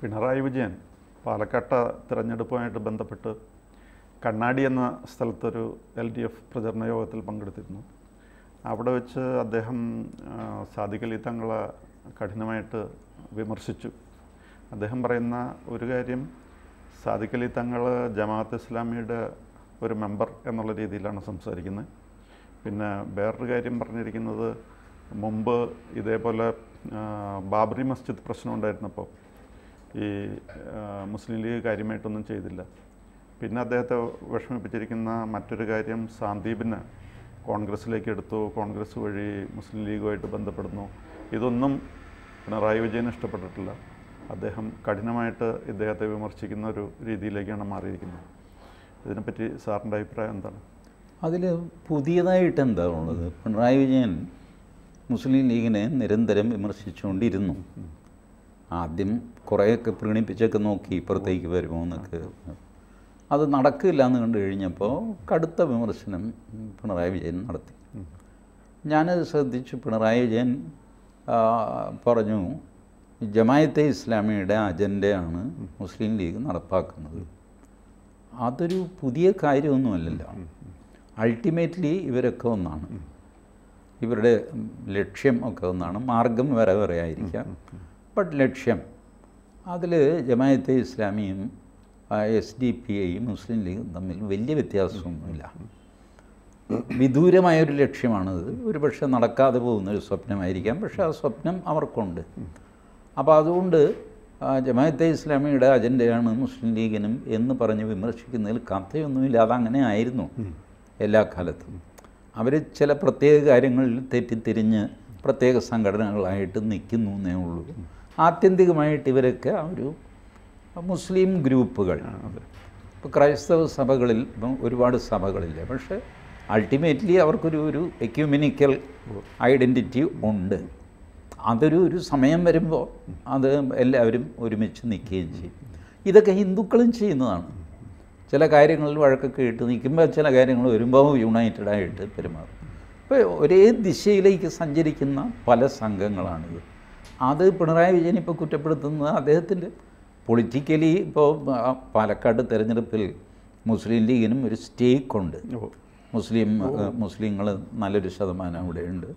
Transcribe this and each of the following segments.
പിണറായി വിജയൻ പാലക്കാട്ട തിരഞ്ഞെടുപ്പുമായിട്ട് ബന്ധപ്പെട്ട് കണ്ണാടി എന്ന സ്ഥലത്തൊരു എൽ ഡി എഫ് പ്രചരണ യോഗത്തിൽ പങ്കെടുത്തിരുന്നു അവിടെ വെച്ച് അദ്ദേഹം സാദിഖലി തങ്ങളെ കഠിനമായിട്ട് വിമർശിച്ചു അദ്ദേഹം പറയുന്ന ഒരു കാര്യം സാദിഖലി തങ്ങൾ ജമാഅത്ത് ഇസ്ലാമിയുടെ ഒരു മെമ്പർ എന്നുള്ള രീതിയിലാണ് സംസാരിക്കുന്നത് പിന്നെ വേറൊരു കാര്യം പറഞ്ഞിരിക്കുന്നത് മുമ്പ് ഇതേപോലെ ബാബറി മസ്ജിദ് പ്രശ്നം ഉണ്ടായിരുന്നപ്പോൾ ഈ മുസ്ലിം ലീഗ് കാര്യമായിട്ടൊന്നും ചെയ്തില്ല പിന്നെ അദ്ദേഹത്തെ വിഷമിപ്പിച്ചിരിക്കുന്ന മറ്റൊരു കാര്യം സാന്ദീപിന് കോൺഗ്രസ്സിലേക്ക് എടുത്തു കോൺഗ്രസ് വഴി മുസ്ലിം ലീഗുമായിട്ട് ബന്ധപ്പെടുന്നു ഇതൊന്നും പിണറായി വിജയൻ ഇഷ്ടപ്പെട്ടിട്ടില്ല അദ്ദേഹം കഠിനമായിട്ട് ഇദ്ദേഹത്തെ വിമർശിക്കുന്ന ഒരു രീതിയിലേക്കാണ് മാറിയിരിക്കുന്നത് ഇതിനെപ്പറ്റി സാറിൻ്റെ അഭിപ്രായം എന്താണ് അതിൽ പുതിയതായിട്ട് എന്താണുള്ളത് പിണറായി വിജയൻ മുസ്ലിം ലീഗിനെ നിരന്തരം വിമർശിച്ചുകൊണ്ടിരുന്നു ആദ്യം കുറേയൊക്കെ പ്രീണിപ്പിച്ചൊക്കെ നോക്കി ഇപ്പുറത്തേക്ക് വരുമോ എന്നൊക്കെ അത് നടക്കില്ല എന്ന് കണ്ടു കഴിഞ്ഞപ്പോൾ കടുത്ത വിമർശനം പിണറായി വിജയൻ നടത്തി ഞാനത് ശ്രദ്ധിച്ചു പിണറായി വിജയൻ പറഞ്ഞു ജമായത്തെ ഇസ്ലാമിയുടെ അജണ്ടയാണ് മുസ്ലിം ലീഗ് നടപ്പാക്കുന്നത് അതൊരു പുതിയ കാര്യമൊന്നുമല്ലല്ലോ അൾട്ടിമേറ്റ്ലി ഇവരൊക്കെ ഒന്നാണ് ഇവരുടെ ലക്ഷ്യം ഒക്കെ ഒന്നാണ് മാർഗം വേറെ വേറെ ആയിരിക്കാം ബട്ട് ലക്ഷ്യം അതിൽ ജമായത്തെ ഇസ്ലാമിയും എസ് ഡി പി ഐയും മുസ്ലിം ലീഗും തമ്മിൽ വലിയ വ്യത്യാസമൊന്നുമില്ല വിദൂരമായ ഒരു ലക്ഷ്യമാണത് ഒരു പക്ഷേ നടക്കാതെ പോകുന്ന ഒരു സ്വപ്നമായിരിക്കാം പക്ഷേ ആ സ്വപ്നം അവർക്കുണ്ട് അപ്പോൾ അതുകൊണ്ട് ജമാഅത്തെ ഇസ്ലാമിയുടെ അജണ്ടയാണ് മുസ്ലിം ലീഗിനും എന്ന് പറഞ്ഞ് വിമർശിക്കുന്നതിൽ കഥയൊന്നുമില്ല അതങ്ങനെ ആയിരുന്നു എല്ലാ കാലത്തും അവർ ചില പ്രത്യേക കാര്യങ്ങളിൽ തെറ്റിത്തിരിഞ്ഞ് പ്രത്യേക സംഘടനകളായിട്ട് നിൽക്കുന്നു എന്നേ ഉള്ളൂ ആത്യന്തികമായിട്ട് ഇവരൊക്കെ ഒരു മുസ്ലിം ഗ്രൂപ്പുകൾ ഇപ്പോൾ ക്രൈസ്തവ സഭകളിൽ ഇപ്പം ഒരുപാട് സഭകളില്ല പക്ഷേ അൾട്ടിമേറ്റ്ലി അവർക്കൊരു ഒരു എക്യൂമിനിക്കൽ ഐഡൻറ്റിറ്റി ഉണ്ട് അതൊരു ഒരു സമയം വരുമ്പോൾ അത് എല്ലാവരും ഒരുമിച്ച് നിൽക്കുകയും ചെയ്യും ഇതൊക്കെ ഹിന്ദുക്കളും ചെയ്യുന്നതാണ് ചില കാര്യങ്ങളിൽ വഴക്കൊക്കെ ഇട്ട് നിൽക്കുമ്പോൾ ചില കാര്യങ്ങൾ വരുമ്പോൾ യുണൈറ്റഡ് ആയിട്ട് പെരുമാറും അപ്പോൾ ഒരേ ദിശയിലേക്ക് സഞ്ചരിക്കുന്ന പല സംഘങ്ങളാണിത് അത് പിണറായി വിജയൻ ഇപ്പോൾ കുറ്റപ്പെടുത്തുന്നത് അദ്ദേഹത്തിൻ്റെ പൊളിറ്റിക്കലി ഇപ്പോൾ പാലക്കാട് തെരഞ്ഞെടുപ്പിൽ മുസ്ലിം ലീഗിനും ഒരു സ്റ്റേക്ക് ഉണ്ട് മുസ്ലിം മുസ്ലിങ്ങൾ നല്ലൊരു ശതമാനം അവിടെയുണ്ട്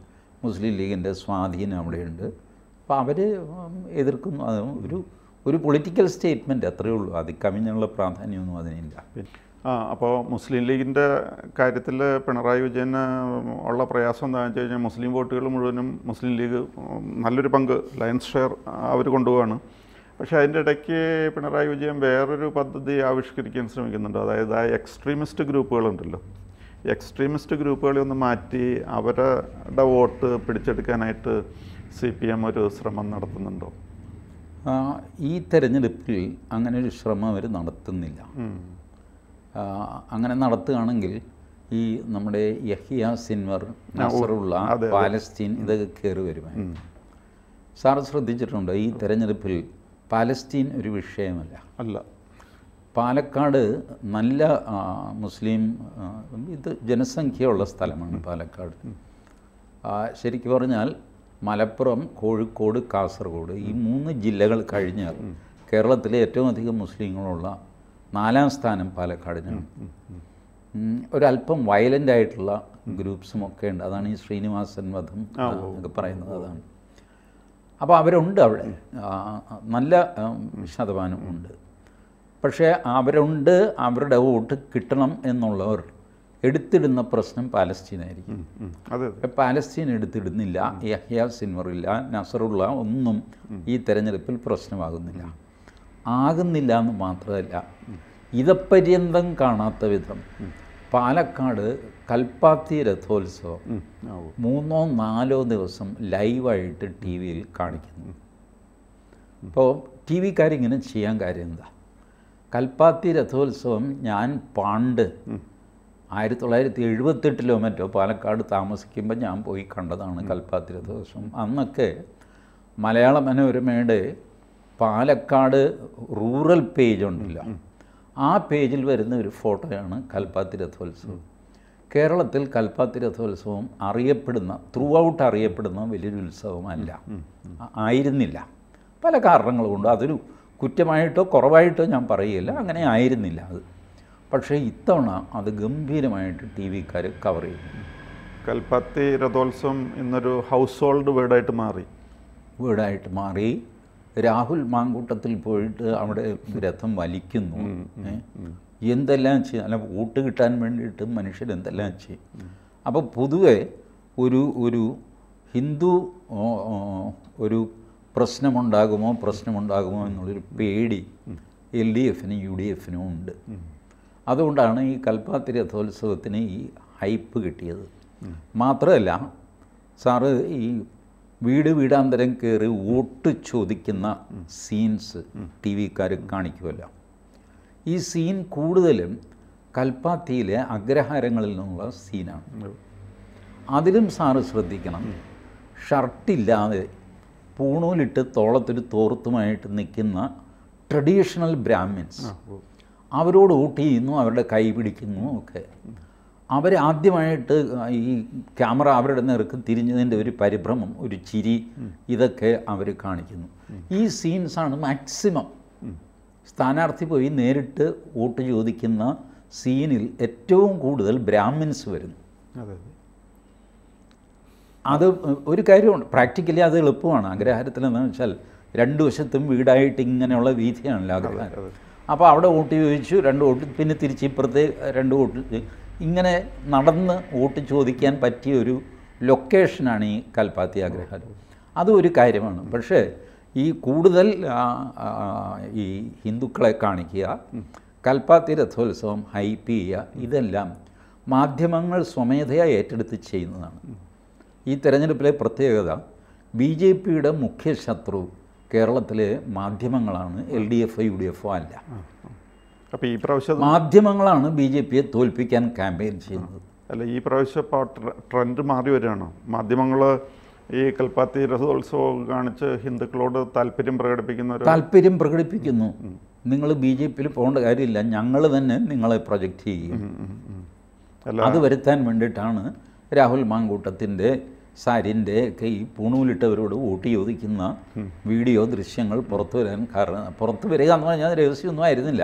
മുസ്ലിം ലീഗിൻ്റെ സ്വാധീനം അവിടെയുണ്ട് അപ്പോൾ അവർ എതിർക്കുന്നു അത് ഒരു ഒരു പൊളിറ്റിക്കൽ സ്റ്റേറ്റ്മെൻ്റ് അത്രയേ ഉള്ളൂ അത് കവിഞ്ഞുള്ള പ്രാധാന്യമൊന്നും അതിനില്ല ആ അപ്പോൾ മുസ്ലിം ലീഗിൻ്റെ കാര്യത്തിൽ പിണറായി വിജയന് ഉള്ള പ്രയാസം എന്താണെന്ന് വെച്ച് കഴിഞ്ഞാൽ മുസ്ലിം വോട്ടുകൾ മുഴുവനും മുസ്ലിം ലീഗ് നല്ലൊരു പങ്ക് ലയൻസ് ഷെയർ അവർ കൊണ്ടുപോവാണ് പക്ഷേ അതിൻ്റെ ഇടയ്ക്ക് പിണറായി വിജയൻ വേറൊരു പദ്ധതി ആവിഷ്കരിക്കാൻ ശ്രമിക്കുന്നുണ്ട് അതായത് ആ എക്സ്ട്രീമിസ്റ്റ് ഗ്രൂപ്പുകളുണ്ടല്ലോ എക്സ്ട്രീമിസ്റ്റ് ഗ്രൂപ്പുകളെ ഒന്ന് മാറ്റി അവരുടെ വോട്ട് പിടിച്ചെടുക്കാനായിട്ട് സി പി എം ഒരു ശ്രമം നടത്തുന്നുണ്ടോ ഈ തെരഞ്ഞെടുപ്പിൽ അങ്ങനെ ഒരു ശ്രമം അവർ നടത്തുന്നില്ല അങ്ങനെ നടത്തുകയാണെങ്കിൽ ഈ നമ്മുടെ യഹിയ സിൻവർ നസറുള്ള പാലസ്തീൻ ഇതൊക്കെ കയറി വരുമായി സാർ ശ്രദ്ധിച്ചിട്ടുണ്ട് ഈ തെരഞ്ഞെടുപ്പിൽ പാലസ്തീൻ ഒരു വിഷയമല്ല അല്ല പാലക്കാട് നല്ല മുസ്ലിം ഇത് ജനസംഖ്യയുള്ള സ്ഥലമാണ് പാലക്കാട് ശരിക്കു പറഞ്ഞാൽ മലപ്പുറം കോഴിക്കോട് കാസർഗോഡ് ഈ മൂന്ന് ജില്ലകൾ കഴിഞ്ഞാൽ കേരളത്തിലെ ഏറ്റവും അധികം മുസ്ലിങ്ങളുള്ള നാലാം സ്ഥാനം പാലക്കാടിനാണ് ഒരല്പം വയലൻ്റ് ആയിട്ടുള്ള ഗ്രൂപ്പ്സും ഒക്കെ ഉണ്ട് അതാണ് ഈ ശ്രീനിവാസൻ വധം എന്നൊക്കെ പറയുന്നത് അതാണ് അപ്പോൾ അവരുണ്ട് അവിടെ നല്ല ശതമാനം ഉണ്ട് പക്ഷേ അവരുണ്ട് അവരുടെ വോട്ട് കിട്ടണം എന്നുള്ളവർ എടുത്തിടുന്ന പ്രശ്നം പാലസ്തീനായിരിക്കും പാലസ്തീൻ എടുത്തിടുന്നില്ല യഹ്യ സിൻവറില്ല നസറുള്ള ഒന്നും ഈ തെരഞ്ഞെടുപ്പിൽ പ്രശ്നമാകുന്നില്ല ആകുന്നില്ല എന്ന് മാത്രമല്ല ഇതപര്യന്തം കാണാത്ത വിധം പാലക്കാട് കൽപ്പാത്തി രഥോത്സവം മൂന്നോ നാലോ ദിവസം ലൈവായിട്ട് ടി വിയിൽ കാണിക്കുന്നു അപ്പോൾ ടി വിക്കാരിങ്ങനെ ചെയ്യാൻ കാര്യം എന്താ കൽപ്പാത്തി രഥോത്സവം ഞാൻ പാണ്ട് ആയിരത്തി തൊള്ളായിരത്തി എഴുപത്തെട്ടിലോ മറ്റോ പാലക്കാട് താമസിക്കുമ്പോൾ ഞാൻ പോയി കണ്ടതാണ് കൽപ്പാത്തിര ദിവസം അന്നൊക്കെ മലയാള മനോരമയുടെ പാലക്കാട് റൂറൽ പേജ് ഉണ്ടല്ലോ ആ പേജിൽ വരുന്ന ഒരു ഫോട്ടോയാണ് കൽപ്പാത്തി രഥോത്സവം കേരളത്തിൽ കൽപ്പാത്തി രഥോത്സവം അറിയപ്പെടുന്ന ത്രൂ ഔട്ട് അറിയപ്പെടുന്ന വലിയൊരു ഉത്സവമല്ല ആയിരുന്നില്ല പല കാരണങ്ങൾ കൊണ്ട് അതൊരു കുറ്റമായിട്ടോ കുറവായിട്ടോ ഞാൻ പറയുകയില്ല അങ്ങനെ ആയിരുന്നില്ല അത് പക്ഷേ ഇത്തവണ അത് ഗംഭീരമായിട്ട് ടി വിക്കാർ കവർ ചെയ്തു കൽപ്പത്തി രഥോത്സവം ഇന്നൊരു ഹൗസ് ഹോൾഡ് വീടായിട്ട് മാറി വീടായിട്ട് മാറി രാഹുൽ മാങ്കൂട്ടത്തിൽ പോയിട്ട് അവിടെ രഥം വലിക്കുന്നു എന്തെല്ലാം ചെയ്യും അല്ല വോട്ട് കിട്ടാൻ വേണ്ടിയിട്ട് മനുഷ്യർ എന്തെല്ലാം ചെയ്യും അപ്പോൾ പൊതുവെ ഒരു ഒരു ഹിന്ദു ഒരു പ്രശ്നമുണ്ടാകുമോ പ്രശ്നമുണ്ടാകുമോ എന്നുള്ളൊരു പേടി എൽ ഡി എഫിനും യു ഡി എഫിനും ഉണ്ട് അതുകൊണ്ടാണ് ഈ കൽപ്പാത്തി രഥോത്സവത്തിന് ഈ ഹൈപ്പ് കിട്ടിയത് മാത്രമല്ല സാറ് ഈ വീട് വീടാന്തരം കയറി വോട്ട് ചോദിക്കുന്ന സീൻസ് ടി വിക്കാർ കാണിക്കുമല്ലോ ഈ സീൻ കൂടുതലും കൽപ്പാത്തിയിലെ അഗ്രഹാരങ്ങളിൽ നിന്നുള്ള സീനാണ് അതിലും സാറ് ശ്രദ്ധിക്കണം ഷർട്ടില്ലാതെ പൂണൂലിട്ട് തോളത്തൊരു തോർത്തുമായിട്ട് നിൽക്കുന്ന ട്രഡീഷണൽ ബ്രാഹ്മിൻസ് അവരോട് വോട്ട് ചെയ്യുന്നു അവരുടെ കൈ പിടിക്കുന്നു ഒക്കെ അവർ ആദ്യമായിട്ട് ഈ ക്യാമറ അവരുടെ നേർക്ക് തിരിഞ്ഞതിൻ്റെ ഒരു പരിഭ്രമം ഒരു ചിരി ഇതൊക്കെ അവർ കാണിക്കുന്നു ഈ സീൻസാണ് മാക്സിമം സ്ഥാനാർത്ഥി പോയി നേരിട്ട് വോട്ട് ചോദിക്കുന്ന സീനിൽ ഏറ്റവും കൂടുതൽ ബ്രാഹ്മിൻസ് വരുന്നു അത് ഒരു കാര്യമുണ്ട് പ്രാക്ടിക്കലി അത് എളുപ്പമാണ് അഗ്രഹാരത്തിൽ എന്ന് വെച്ചാൽ രണ്ട് വശത്തും വീടായിട്ട് ഇങ്ങനെയുള്ള വീതിയാണല്ലോ അഗ്രഹാരം അപ്പോൾ അവിടെ വോട്ട് ചോദിച്ചു രണ്ട് വോട്ട് പിന്നെ തിരിച്ച് ഇപ്പുറത്തെ രണ്ട് വോട്ട് ഇങ്ങനെ നടന്ന് വോട്ട് ചോദിക്കാൻ പറ്റിയ ഒരു ലൊക്കേഷനാണ് ഈ കൽപ്പാത്തി ആഗ്രഹം അത് ഒരു കാര്യമാണ് പക്ഷേ ഈ കൂടുതൽ ഈ ഹിന്ദുക്കളെ കാണിക്കുക കൽപ്പാത്തി രഥോത്സവം ഹൈപ്പ് ചെയ്യുക ഇതെല്ലാം മാധ്യമങ്ങൾ സ്വമേധയാ ഏറ്റെടുത്ത് ചെയ്യുന്നതാണ് ഈ തെരഞ്ഞെടുപ്പിലെ പ്രത്യേകത ബി ജെ പിയുടെ മുഖ്യ ശത്രു കേരളത്തിലെ മാധ്യമങ്ങളാണ് L D F U D എഫോ അല്ല അപ്പോൾ ഈ പ്രാവശ്യം മാധ്യമങ്ങളാണ് ബി ജെ പിയെ തോൽപ്പിക്കാൻ ക്യാമ്പയിൻ ചെയ്യുന്നത് അല്ല ഈ പ്രാവശ്യം ഇപ്പോൾ ട്രെൻഡ് മാറി വരികയാണോ മാധ്യമങ്ങൾ ഈ കൽപ്പാത്തി രഥോത്സവം കാണിച്ച് ഹിന്ദുക്കളോട് താല്പര്യം പ്രകടിപ്പിക്കുന്ന താല്പര്യം പ്രകടിപ്പിക്കുന്നു നിങ്ങൾ ബി ജെ പിയിൽ പോകേണ്ട കാര്യമില്ല ഞങ്ങൾ തന്നെ നിങ്ങളെ പ്രൊജക്റ്റ് ചെയ്യും അത് വരുത്താൻ വേണ്ടിയിട്ടാണ് രാഹുൽ മാങ്കൂട്ടത്തിൻ്റെ സാരിൻ്റെ ഈ പൂണൂലിട്ടവരോട് വോട്ട് ചോദിക്കുന്ന വീഡിയോ ദൃശ്യങ്ങൾ പുറത്തു വരാൻ കാരണം പുറത്തു വരിക എന്ന് പറഞ്ഞാൽ രഹസ്യമൊന്നും ആയിരുന്നില്ല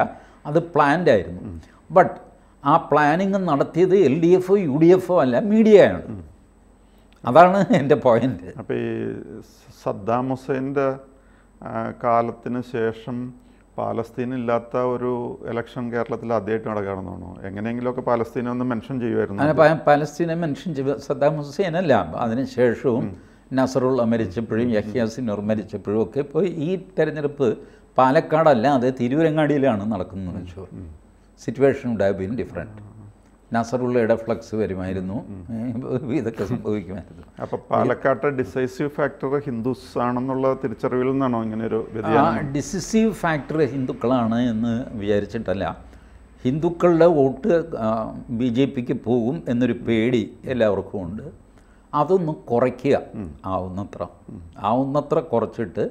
അത് പ്ലാൻഡ് ആയിരുന്നു ബട്ട് ആ പ്ലാനിങ് നടത്തിയത് എൽ ഡി എഫോ യു ഡി എഫോ അല്ല മീഡിയയാണ് അതാണ് എൻ്റെ പോയിന്റ് അപ്പോൾ ഈ സദ്ദാം ഹുസൈൻ്റെ കാലത്തിന് ശേഷം പാലസ്തീനില്ലാത്ത ഒരു ഇലക്ഷൻ കേരളത്തിൽ ആദ്യമായിട്ട് നടക്കുകയാണെന്ന് എങ്ങനെയെങ്കിലുമൊക്കെ പാലസ്തീനെ ഒന്ന് മെൻഷൻ ചെയ്യുമായിരുന്നു പാലസ്തീനെ മെൻഷൻ ചെയ്ത് സദ്ദാം ഹുസൈൻ അല്ല അതിനുശേഷവും നസറുള്ള മരിച്ചപ്പോഴും യഹ്യ മരിച്ചപ്പോഴും ഒക്കെ ഇപ്പോൾ ഈ തെരഞ്ഞെടുപ്പ് പാലക്കാടല്ല അത് തിരൂരങ്ങാടിയിലാണ് നടക്കുന്നത് സിറ്റുവേഷൻ ഡാബിൻ ഡിഫറെൻറ്റ് നാസറുള്ളയുടെ ഫ്ലക്സ് വരുമായിരുന്നു ഇതൊക്കെ സംഭവിക്കുമായിരുന്നു അപ്പോൾ പാലക്കാട്ടെ ഡിസൈസീവ് ഫാക്ടർ ഹിന്ദുസ് ആണെന്നുള്ള തിരിച്ചറിവിൽ നിന്നാണോ ഇങ്ങനെ ഒരു ഡിസിസീവ് ഫാക്ടർ ഹിന്ദുക്കളാണ് എന്ന് വിചാരിച്ചിട്ടല്ല ഹിന്ദുക്കളുടെ വോട്ട് ബി ജെ പിക്ക് പോകും എന്നൊരു പേടി എല്ലാവർക്കും ഉണ്ട് അതൊന്ന് കുറയ്ക്കുക ആവുന്നത്ര ആവുന്നത്ര കുറച്ചിട്ട്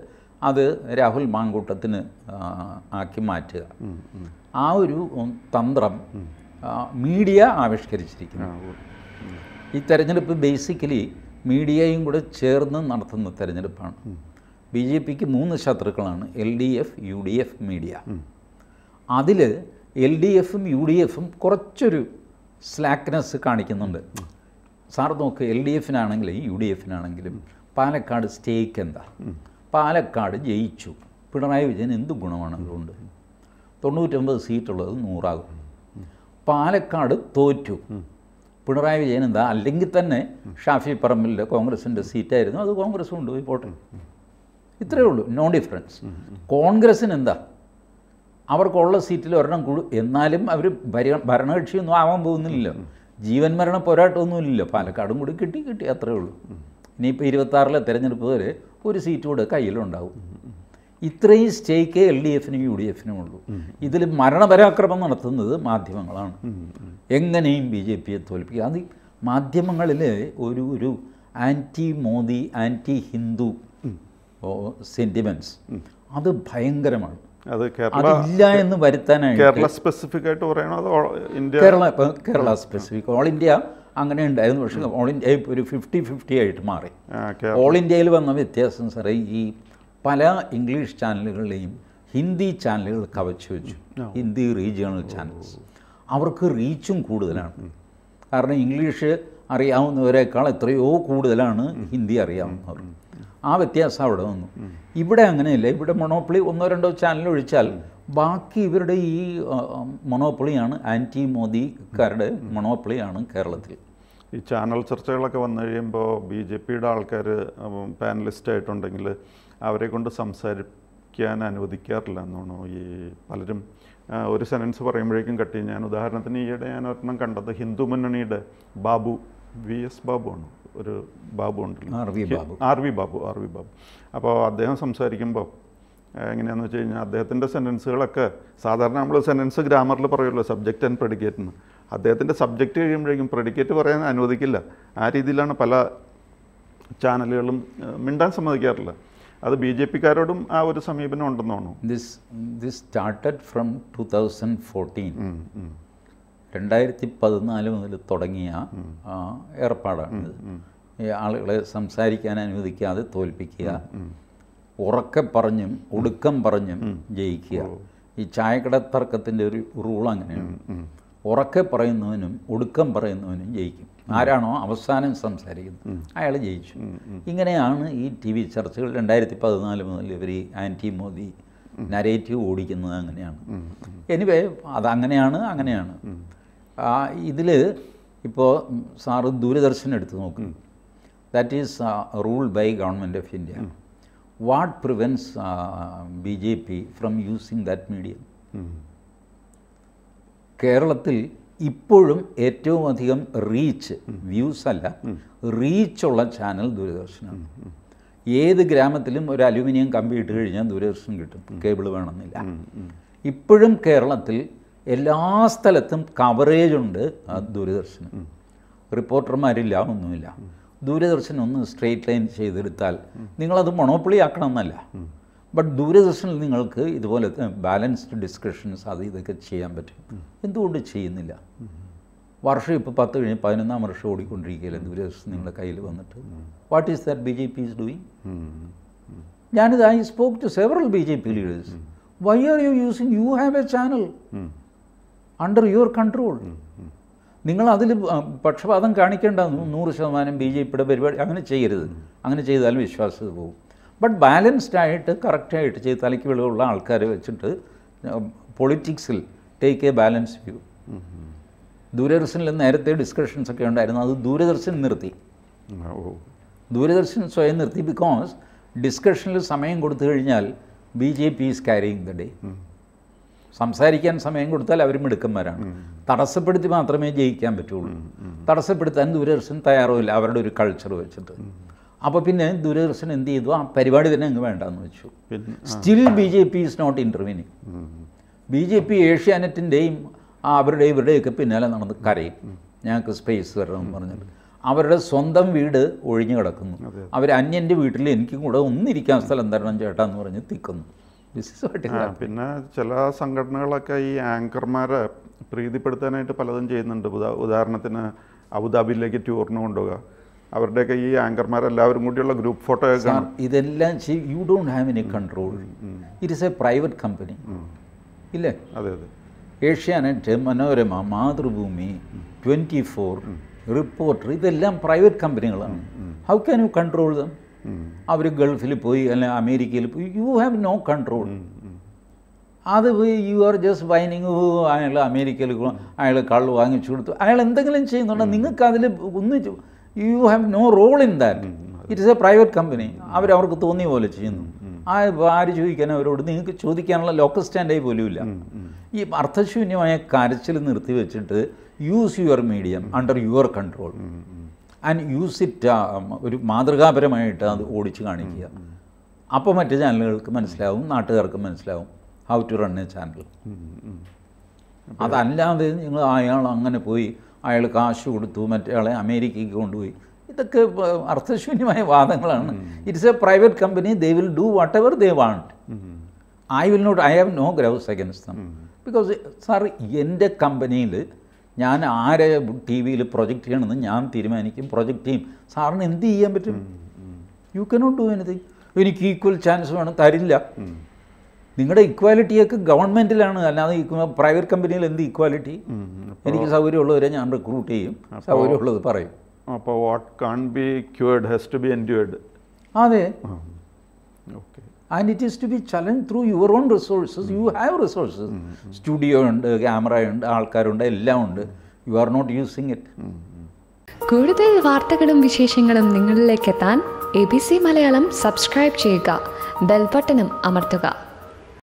അത് രാഹുൽ മാങ്കൂട്ടത്തിന് ആക്കി മാറ്റുക ആ ഒരു തന്ത്രം മീഡിയ ആവിഷ്കരിച്ചിരിക്കുന്നത് ഈ തെരഞ്ഞെടുപ്പ് ബേസിക്കലി മീഡിയയും കൂടെ ചേർന്ന് നടത്തുന്ന തെരഞ്ഞെടുപ്പാണ് ബി ജെ പിക്ക് മൂന്ന് ശത്രുക്കളാണ് L D F U D F media അതിൽ എൽ ഡി എഫും യു ഡി എഫും കുറച്ചൊരു സ്ലാക്ക്നെസ് കാണിക്കുന്നുണ്ട് സാർ നോക്ക് എൽ ഡി എഫിനാണെങ്കിലും യു ഡി എഫിനാണെങ്കിലും പാലക്കാട് സ്റ്റേക്ക് എന്താ പാലക്കാട് ജയിച്ചു പിണറായി വിജയൻ എന്ത് ഗുണമാണ് അതുകൊണ്ട് തൊണ്ണൂറ്റൊമ്പത് സീറ്റുള്ളത് നൂറാകും പാലക്കാട് തോറ്റു പിണറായി വിജയൻ എന്താ അല്ലെങ്കിൽ തന്നെ ഷാഫി പറമ്പിലിൻ്റെ കോൺഗ്രസിൻ്റെ സീറ്റായിരുന്നു അത് കോൺഗ്രസ് കൊണ്ടുപോയി പോട്ടെ ഇത്രയേ ഉള്ളൂ നോ ഡിഫറൻസ് കോൺഗ്രസ്സിന് എന്താ അവർക്കുള്ള സീറ്റിൽ ഒരെണ്ണം കൂടു എന്നാലും അവർ ഭര ഭരണകക്ഷിയൊന്നും ആവാൻ പോകുന്നില്ലല്ലോ ജീവൻ മരണ പോരാട്ടമൊന്നുമില്ലല്ലോ പാലക്കാടും കൂടി കിട്ടി കിട്ടി അത്രയേ ഉള്ളൂ ഇനിയിപ്പോൾ ഇരുപത്താറിലെ തിരഞ്ഞെടുപ്പ് വരെ ഒരു സീറ്റ് കൂടെ കയ്യിലുണ്ടാവും ഇത്രയും സ്റ്റേക്ക് എൽ ഡി എഫിനും യു ഡി എഫിനും ഉള്ളൂ ഇതിൽ മരണപരാക്രമം നടത്തുന്നത് മാധ്യമങ്ങളാണ് എങ്ങനെയും ബി ജെ പിയെ തോൽപ്പിക്കുക അത് മാധ്യമങ്ങളിൽ ഒരു ഒരു anti Modi anti Hindu sentiments അത് ഭയങ്കരമാണ് അത് ഇല്ല എന്ന് വരുത്താനായിട്ട് കേരള സ്പെസിഫിക് ആയിട്ട് India Kerala Kerala specific all India അങ്ങനെ ഉണ്ടായിരുന്നു പക്ഷേ ഓൾ ഇന്ത്യ ഒരു ഫിഫ്റ്റി ഫിഫ്റ്റി ആയിട്ട് മാറി ഓൾ ഇന്ത്യയിൽ വന്ന വ്യത്യാസം സാറേ ഈ പല ഇംഗ്ലീഷ് ചാനലുകളെയും ഹിന്ദി ചാനലുകൾ കവച്ചു വെച്ചു ഹിന്ദി റീജിയണൽ ചാനൽസ് അവർക്ക് റീച്ചും കൂടുതലാണ് കാരണം ഇംഗ്ലീഷ് അറിയാവുന്നവരെക്കാൾ എത്രയോ കൂടുതലാണ് ഹിന്ദി അറിയാവുന്നവർ ആ വ്യത്യാസം അവിടെ വന്നു ഇവിടെ അങ്ങനെയല്ല ഇവിടെ മൊണോപ്പൊളി ഒന്നോ രണ്ടോ ചാനൽ ഒഴിച്ചാൽ ബാക്കി ഇവരുടെ ഈ മൊണോപ്പൊളിയാണ് ആൻറ്റി മോദിക്കാരുടെ മൊണോപ്പൊളിയാണ് കേരളത്തിൽ ഈ ചാനൽ ചർച്ചകളൊക്കെ വന്നു കഴിയുമ്പോൾ ബി ജെ പിയുടെ ആൾക്കാർ പാനലിസ്റ്റ് ആയിട്ടുണ്ടെങ്കിൽ അവരെ കൊണ്ട് സംസാരിക്കാൻ അനുവദിക്കാറില്ല എന്നാണ് ഈ പലരും ഒരു സെനൻസ് പറയുമ്പോഴേക്കും കട്ട് ചെയ്യും ഞാൻ ഉദാഹരണത്തിന് ഈയിടെ ഞാൻ ഒരെണ്ണം കണ്ടത് ഹിന്ദു മുന്നണിയുടെ ബാബു വി എസ് ബാബു ഒരു ബാബു ഉണ്ടല്ലോ R V Babu R V Babu R V Babu അപ്പോൾ അദ്ദേഹം സംസാരിക്കുമ്പോൾ എങ്ങനെയാണെന്ന് വെച്ച് കഴിഞ്ഞാൽ അദ്ദേഹത്തിൻ്റെ സെൻറ്റൻസുകളൊക്കെ സാധാരണ നമ്മൾ സെൻറ്റൻസ് ഗ്രാമറിൽ പറയുമല്ലോ സബ്ജക്റ്റ് ആൻഡ് പ്രെഡിക്കേറ്റ് എന്ന് അദ്ദേഹത്തിൻ്റെ സബ്ജക്റ്റ് കഴിയുമ്പോഴേക്കും പ്രെഡിക്കേറ്റ് പറയാൻ അനുവദിക്കില്ല ആ രീതിയിലാണ് പല ചാനലുകളും മിണ്ടാൻ സമ്മതിക്കാറില്ല അത് ബി ജെ പിക്കാരോടും ആ ഒരു സമീപനം ഉണ്ടെന്ന് തോന്നുന്നു this this started from two thousand fourteen രണ്ടായിരത്തി പതിനാല് മുതൽ തുടങ്ങിയ ഏർപ്പാടാണ് ഈ ആളുകളെ സംസാരിക്കാൻ അനുവദിക്കാതെ തോൽപ്പിക്കുക ഉറക്കെ പറഞ്ഞും ഒടുക്കം പറഞ്ഞും ജയിക്കുക ഈ ചായക്കട തർക്കത്തിൻ്റെ ഒരു റൂൾ അങ്ങനെയാണ് ഉറക്കെ പറയുന്നവനും ഒടുക്കം പറയുന്നവനും ജയിക്കും ആരാണോ അവസാനം സംസാരിക്കുന്നത് അയാൾ ജയിച്ചു ഇങ്ങനെയാണ് ഈ ടി വി ചർച്ചകൾ രണ്ടായിരത്തി പതിനാല് മുതൽ ഇവർ ഈ ആൻറ്റി മോദി നരേറ്റീവ് ഓടിക്കുന്നത് അങ്ങനെയാണ് എനിവേ അതങ്ങനെയാണ് അങ്ങനെയാണ് ഇതിൽ ഇപ്പോൾ സാറ് ദൂരദർശൻ എടുത്തു നോക്കും that is rule by government of India what prevents B J P from using that medium കേരളത്തിൽ ഇപ്പോഴും ഏറ്റവും അധികം റീച്ച് വ്യൂസ് അല്ല റീച്ചുള്ള ചാനൽ ദൂരദർശനാണ് ഏത് ഗ്രാമത്തിലും ഒരു അലുമിനിയം കമ്പി ഇട്ട് കഴിഞ്ഞാൽ ദൂരദർശനം കിട്ടും കേബിൾ വേണമെന്നില്ല ഇപ്പോഴും കേരളത്തിൽ എല്ലാ സ്ഥലത്തും കവറേജ് ഉണ്ട് ആ ദൂരദർശനം റിപ്പോർട്ടർമാരില്ല ഒന്നുമില്ല ദൂരദർശനം ഒന്ന് സ്ട്രെയിറ്റ് ലൈൻ ചെയ്തെടുത്താൽ നിങ്ങളത് മൊണോപ്പൊളി ആക്കണം എന്നല്ല ബട്ട് ദൂരദർശനിൽ നിങ്ങൾക്ക് ഇതുപോലെ ബാലൻസ്ഡ് ഡിസ്കഷൻസ് അത് ഇതൊക്കെ ചെയ്യാൻ പറ്റും എന്തുകൊണ്ട് ചെയ്യുന്നില്ല വർഷം ഇപ്പോൾ പത്ത് കഴിഞ്ഞ് പതിനൊന്നാം വർഷം ഓടിക്കൊണ്ടിരിക്കുകയല്ലേ ദൂരദർശൻ നിങ്ങളുടെ കയ്യിൽ വന്നിട്ട് what is that B J P is doing ഞാനിത് I spoke to several B J P leaders why are you using you have a channel under your control നിങ്ങൾ അതിൽ പക്ഷപാതം കാണിക്കേണ്ട നൂറ് ശതമാനം ബി ജെ പിയുടെ പരിപാടി അങ്ങനെ ചെയ്യരുത് അങ്ങനെ ചെയ്താലും വിശ്വാസത പോകും ബട്ട് ബാലൻസ്ഡ് ആയിട്ട് കറക്റ്റായിട്ട് ചെയ്ത് തലയ്ക്ക് വിളവുള്ള ആൾക്കാരെ വെച്ചിട്ട് പൊളിറ്റിക്സിൽ ടേക്ക് എ ബാലൻസ് വ്യൂ ദൂരദർശനിൽ നേരത്തെ ഡിസ്കഷൻസ് ഒക്കെ ഉണ്ടായിരുന്നു അത് ദൂരദർശൻ നിർത്തി ദൂരദർശൻ സ്വയം നിർത്തി ബിക്കോസ് ഡിസ്കഷനിൽ സമയം കൊടുത്തു കഴിഞ്ഞാൽ B J P is carrying the day സംസാരിക്കാൻ സമയം കൊടുത്താൽ അവർ മിടുക്കന്മാരാണ് തടസ്സപ്പെടുത്തി മാത്രമേ ജയിക്കാൻ പറ്റുള്ളൂ തടസ്സപ്പെടുത്താൻ ദൂരദർശൻ തയ്യാറുമില്ല അവരുടെ ഒരു കൾച്ചർ വെച്ചിട്ട് അപ്പോൾ പിന്നെ ദൂരദർശൻ എന്ത് ചെയ്തു ആ പരിപാടി തന്നെ അങ്ങ് വേണ്ടെന്ന് വെച്ചു still B J P is not intervening B J P ഏഷ്യാനെറ്റിൻ്റെയും അവരുടെ ഇവരുടെയൊക്കെ പിന്നാലെ നടന്ന് കരയും ഞങ്ങൾക്ക് സ്പേസ് തരണം പറഞ്ഞിട്ട് അവരുടെ സ്വന്തം വീട് ഒഴിഞ്ഞു കിടക്കുന്നു അവർ അന്യൻ്റെ വീട്ടിൽ എനിക്കും കൂടെ ഒന്നിരിക്കാൻ സ്ഥലം തരണം ചേട്ടാ എന്ന് പറഞ്ഞ് തിക്കുന്നു പിന്നെ ചില സംഘടനകളൊക്കെ ഈ ആങ്കർമാരെ പ്രീതിപ്പെടുത്താനായിട്ട് പലതും ചെയ്യുന്നുണ്ട് ഉദാഹരണത്തിന് അബുദാബിയിലേക്ക് ടൂറിന് കൊണ്ടുപോകുക അവരുടെയൊക്കെ ഈ ആങ്കർമാരെല്ലാവരും കൂടിയുള്ള ഗ്രൂപ്പ് ഫോട്ടോ ഇതെല്ലാം you don't have any control it is a private company ഇല്ലേ അതെ അതെ Asianet Manorama Mathrubhumi twenty four reporter ഇതെല്ലാം പ്രൈവറ്റ് കമ്പനികളാണ് how can you control them അവർ ഗൾഫിൽ പോയി അല്ലെങ്കിൽ അമേരിക്കയിൽ പോയി യു ഹാവ് നോ കൺട്രോൾ അത് യു ആർ ജസ്റ്റ് ബൈനിങ് അയാൾ അമേരിക്കയിൽ അയാൾ കള്ള് വാങ്ങിച്ചു കൊടുത്തു അയാൾ എന്തെങ്കിലും ചെയ്യുന്നുണ്ടോ നിങ്ങൾക്ക് അതിൽ ഒന്നും you have no role in that it is a private company അവർ അവർക്ക് തോന്നിയ പോലെ ചെയ്യുന്നു ആ ആര് ചോദിക്കാൻ അവരോട് നിങ്ങൾക്ക് ചോദിക്കാനുള്ള ലോക്കൽ സ്റ്റാൻഡായി പോലും ഇല്ല ഈ അർത്ഥശൂന്യമായ കരച്ചിൽ നിർത്തി വെച്ചിട്ട് use your medium under your control and use it ഒരു മാതൃകാപരമായിട്ട് അത് ഓടിച്ച് കാണിക്കുക അപ്പോൾ മറ്റ് ചാനലുകൾക്ക് മനസ്സിലാവും നാട്ടുകാർക്ക് മനസ്സിലാവും how to run a channel അതല്ലാതെ നിങ്ങൾ അയാൾ അങ്ങനെ പോയി അയാൾ കാശ് കൊടുത്തു മറ്റേ അമേരിക്കയ്ക്ക് കൊണ്ടുപോയി ഇതൊക്കെ അർത്ഥശൂന്യമായ വാദങ്ങളാണ് it's a private company they will do whatever they want I will not I have no grouse against them because sir എൻ്റെ കമ്പനിയിൽ ഞാൻ ആരെ ടി വിയിൽ പ്രൊജക്റ്റ് ചെയ്യണമെന്ന് ഞാൻ തീരുമാനിക്കും പ്രൊജക്റ്റ് ചെയ്യും സാറിന് എന്ത് ചെയ്യാൻ പറ്റും യു കനോട്ട് ഡു എനിത്തിങ് എനിക്ക് ഈക്വൽ ചാൻസ് വേണം തരില്ല നിങ്ങളുടെ ഇക്വാലിറ്റിയൊക്കെ ഗവൺമെൻറ്റിലാണ് അല്ലാതെ പ്രൈവറ്റ് കമ്പനിയിൽ എന്ത് ഇക്വാലിറ്റി എനിക്ക് സൗകര്യമുള്ളവരെ ഞാൻ റിക്രൂട്ട് ചെയ്യും സൗകര്യമുള്ളത് പറയും അപ്പോൾ what can't be cured has to be endured അതെ and it is to be challenge through your own resources you have resources studio ഉണ്ട് ക്യാമറ ഉണ്ട് ആൾക്കാരുണ്ട് എല്ലാം ഉണ്ട് you are not using it കൂടുതൽ വാർത്തകളും വിശേഷങ്ങളും നിങ്ങളിലേക്ക് എത്താൻ A B C Malayalam subscribe ചെയ്യുക ബെൽബട്ടനും അമർത്തുക